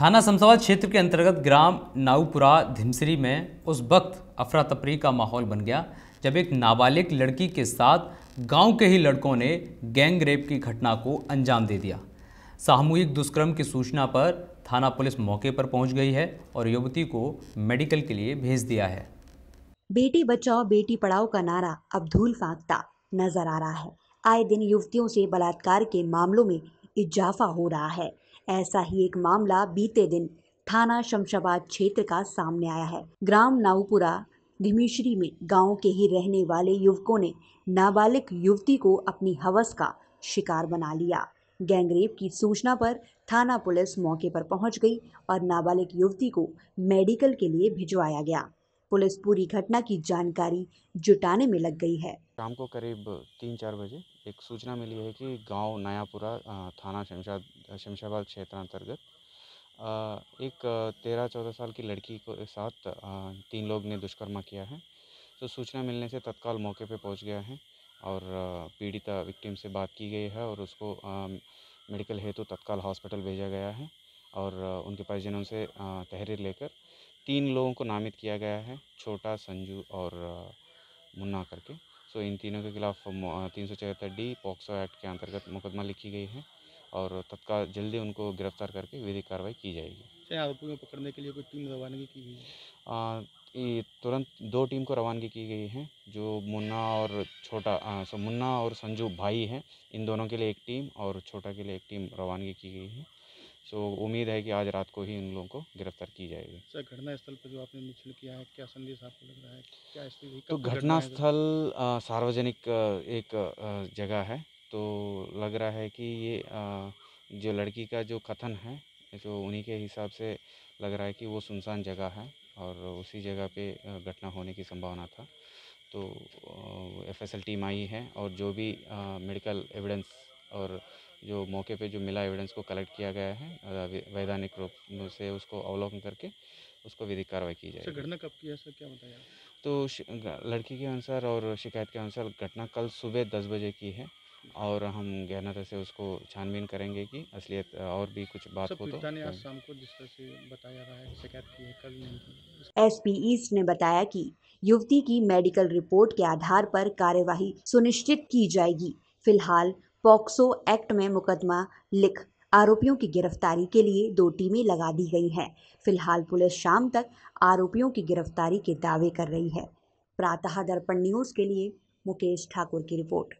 थाना शमशाबाद क्षेत्र के अंतर्गत ग्राम नाऊपुरा धिमसरी में उस वक्त अफरा तफरी का माहौल बन गया जब एक नाबालिग लड़की के साथ गांव के ही लड़कों ने गैंग रेप की घटना को अंजाम दे दिया सामूहिक दुष्कर्म की सूचना पर थाना पुलिस मौके पर पहुंच गई है और युवती को मेडिकल के लिए भेज दिया है बेटी बचाओ बेटी पढ़ाओ का नारा अब धूल फांकता नजर आ रहा है आए दिन युवतियों से बलात्कार के मामलों में इजाफा हो रहा है ऐसा ही एक मामला बीते दिन थाना शमशाबाद क्षेत्र का सामने आया है ग्राम नाऊपुरा घिमिश्री में गांव के ही रहने वाले युवकों ने नाबालिग युवती को अपनी हवस का शिकार बना लिया गैंगरेप की सूचना पर थाना पुलिस मौके पर पहुंच गई और नाबालिग युवती को मेडिकल के लिए भिजवाया गया पुलिस पूरी घटना की जानकारी जुटाने में लग गई है शाम को करीब तीन चार बजे एक सूचना मिली है कि गांव नयापुरा थाना शमशाद शमशाबाद क्षेत्र अंतर्गत एक तेरह चौदह साल की लड़की को साथ तीन लोग ने दुष्कर्म किया है तो सूचना मिलने से तत्काल मौके पर पहुंच गया है और पीड़िता विक्टिम से बात की गई है और उसको मेडिकल हेतु तो तत्काल हॉस्पिटल भेजा गया है और उनके परिजनों से तहरीर लेकर तीन लोगों को नामित किया गया है छोटा संजू और मुन्ना करके सो इन तीनों के खिलाफ तीन सौ चौहत्तर डी पॉक्सो एक्ट के अंतर्गत मुकदमा लिखी गई है और तत्काल जल्दी उनको गिरफ्तार करके विधिक कार्रवाई की जाएगी आरोपियों को पकड़ने के लिए कोई टीम रवानगी की गई है तुरंत दो टीम को रवानगी की गई है जो मुन्ना और छोटा सो मुन्ना और संजू भाई हैं इन दोनों के लिए एक टीम और छोटा के लिए एक टीम रवानगी की गई है सो उम्मीद है कि आज रात को ही इन लोगों को गिरफ्तार की जाएगी सर घटना स्थल पर जो आपने मिशन किया है क्या संदेश आपको लग रहा है क्या तो घटना स्थल सार्वजनिक एक जगह है तो लग रहा है कि ये जो लड़की का जो कथन है जो उन्हीं के हिसाब से लग रहा है कि वो सुनसान जगह है और उसी जगह पे घटना होने की संभावना था तो एफ एस टीम आई है और जो भी मेडिकल एविडेंस और जो मौके पे जो मिला एविडेंस को कलेक्ट किया गया है वैधानिक रूप से उसको अवलोकन करके उसको विधिक कार्रवाई की जाएगी घटना कब की है सर क्या बताया तो लड़की के अनुसार और शिकायत के अनुसार घटना कल सुबह दस बजे की है और हम गहनता से उसको छानबीन करेंगे कि असलियत और भी कुछ बात हो तो आज हाँ। शाम को जिस तरह से बताया रहा है शिकायत की है कल नहीं एस पी ईस्ट ने बताया कि युवती की मेडिकल रिपोर्ट के आधार पर कार्यवाही सुनिश्चित की जाएगी फिलहाल पॉक्सो एक्ट में मुकदमा लिख आरोपियों की गिरफ्तारी के लिए दो टीमें लगा दी गई हैं फिलहाल पुलिस शाम तक आरोपियों की गिरफ्तारी के दावे कर रही है प्रातः दर्पण न्यूज़ के लिए मुकेश ठाकुर की रिपोर्ट